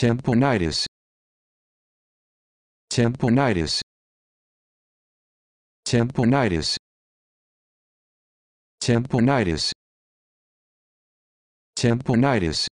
Temponitis Temponitis Temponitis Temponitis Temponitis